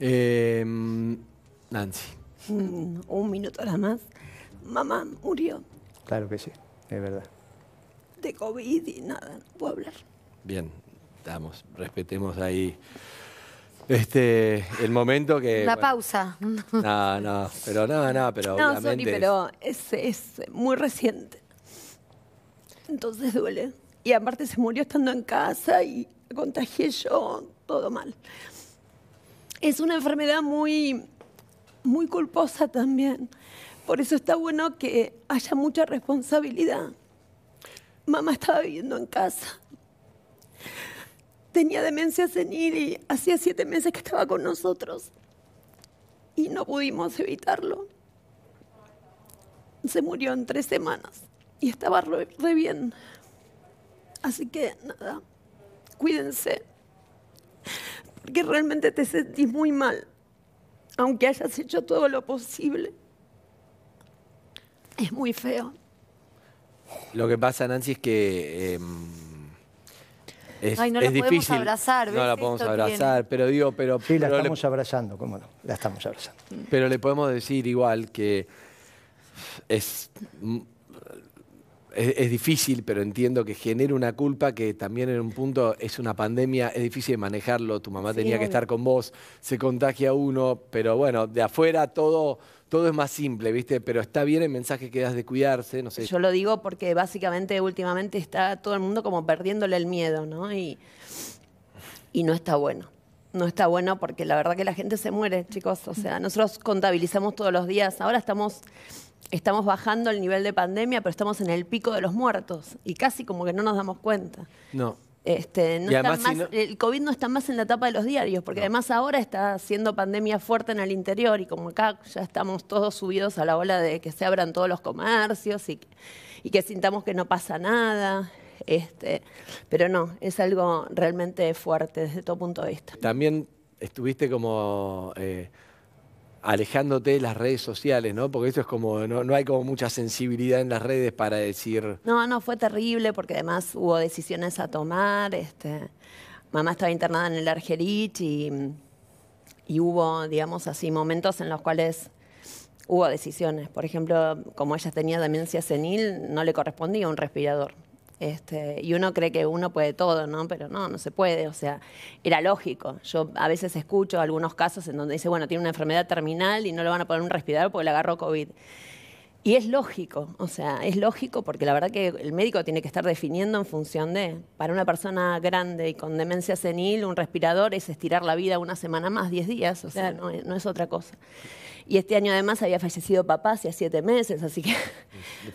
Em, Nancy. Mm, un minuto nada más. Mamá murió. Claro que sí, es verdad. De COVID y nada, no puedo hablar. Bien, vamos, respetemos ahí este el momento que la pausa no no pero no no pero no pero es, es muy reciente entonces duele y aparte se murió estando en casa y contagié yo todo mal es una enfermedad muy, muy culposa también. Por eso está bueno que haya mucha responsabilidad. Mamá estaba viviendo en casa. Tenía demencia senil y hacía siete meses que estaba con nosotros. Y no pudimos evitarlo. Se murió en tres semanas y estaba re bien. Así que nada, cuídense que realmente te sentís muy mal, aunque hayas hecho todo lo posible. Es muy feo. Lo que pasa, Nancy, es que... Em, es, difícil. abrazar. ¿ves? No la podemos abrazar, pero digo, pero... Sí, la estamos abrazando, cómo no, la estamos abrazando. Pero le podemos decir igual que es es, difícil, pero entiendo que genera una culpa que también en un punto es una pandemia, es difícil manejarlo, tu mamá tenía que estar con vos, se contagia uno, pero bueno, de afuera todo, todo es más simple, ¿viste? Pero está bien el mensaje que das de cuidarse, no sé. Yo lo digo porque básicamente últimamente está todo el mundo como perdiéndole el miedo, ¿no? Y, y no está bueno. No está bueno porque la verdad que la gente se muere, chicos. O sea, nosotros contabilizamos todos los días. Ahora estamos estamos bajando el nivel de pandemia, pero estamos en el pico de los muertos y casi como que no nos damos cuenta. No. Este, no está más, El COVID no está más en la tapa de los diarios, porque además ahora está siendo pandemia fuerte en el interior y como acá ya estamos todos subidos a la ola de que se abran todos los comercios y que, sintamos que no pasa nada. Este, pero no, es algo realmente fuerte desde todo punto de vista. También estuviste como... Eh, alejándote de las redes sociales, ¿no? Porque esto es como, no, no, hay como mucha sensibilidad en las redes para decir... No, no, fue terrible porque además hubo decisiones a tomar. Este, mamá estaba internada en el Argerich y, y hubo, digamos así, momentos en los cuales hubo decisiones. Por ejemplo, como ella tenía demencia senil, no le correspondía un respirador. Este, y uno cree que uno puede todo, ¿no? Pero no, no se puede. O sea, era lógico. Yo a veces escucho algunos casos en donde dice, bueno, tiene una enfermedad terminal y no le van a poner un respirador porque le agarró COVID. Y es lógico, o sea, es lógico porque la verdad que el médico tiene que estar definiendo en función de, para una persona grande y con demencia senil, un respirador es estirar la vida una semana más, 10 días, o sea, no, es otra cosa. Y este año además había fallecido papá hace siete meses, así que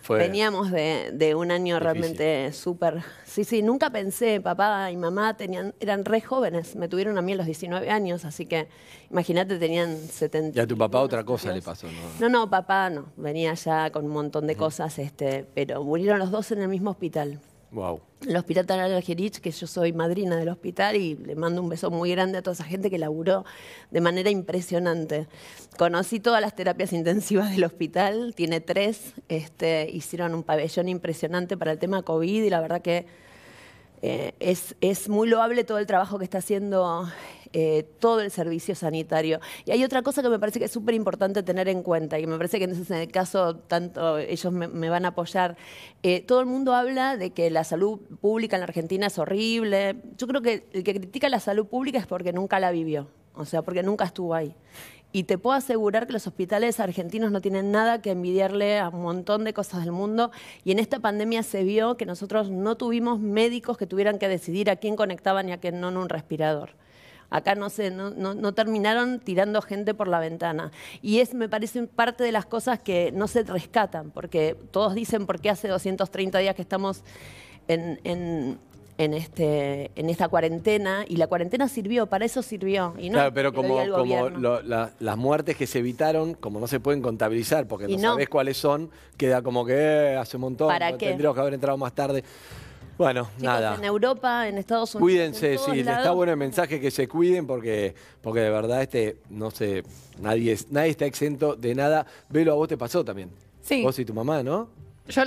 Veníamos de, un año realmente súper... Sí, sí, nunca pensé, papá y mamá tenían, eran re jóvenes, me tuvieron a mí a los 19 años, así que imagínate, tenían 70... Y a tu papá otra cosa le pasó, ¿no? No, papá no, venía ya con un montón de cosas, este, pero murieron los dos en el mismo hospital. Wow. El Hospital Algerich, que yo soy madrina del hospital y le mando un beso muy grande a toda esa gente que laburó de manera impresionante. Conocí todas las terapias intensivas del hospital, tiene tres, este, hicieron un pabellón impresionante para el tema COVID y la verdad que eh, es muy loable todo el trabajo que está haciendo eh, todo el servicio sanitario. Y hay otra cosa que me parece que es súper importante tener en cuenta, y me parece que en ese caso tanto ellos me, van a apoyar. Eh, todo el mundo habla de que la salud pública en la Argentina es horrible. Yo creo que el que critica la salud pública es porque nunca la vivió, o sea, porque nunca estuvo ahí. Y te puedo asegurar que los hospitales argentinos no tienen nada que envidiarle a un montón de cosas del mundo. Y en esta pandemia se vio que nosotros no tuvimos médicos que tuvieran que decidir a quién conectaban y a quién no en un respirador. Acá no, se, no, no, terminaron tirando gente por la ventana. Y es, me parece, parte de las cosas que no se rescatan, porque todos dicen por qué hace 230 días que estamos en, en este, en esta cuarentena y la cuarentena sirvió, para eso sirvió. Y no, claro, pero como, como las muertes que se evitaron, como no se pueden contabilizar porque no, sabés cuáles son, queda como que eh, hace un montón, ¿Para tendríamos que haber entrado más tarde. Bueno, nada. En Europa, en Estados Unidos. Cuídense, sí, está bueno el mensaje que se cuiden porque, porque de verdad este, no sé, nadie, nadie está exento de nada. Velo, a vos te pasó también. Sí. Vos y tu mamá, ¿no? Yo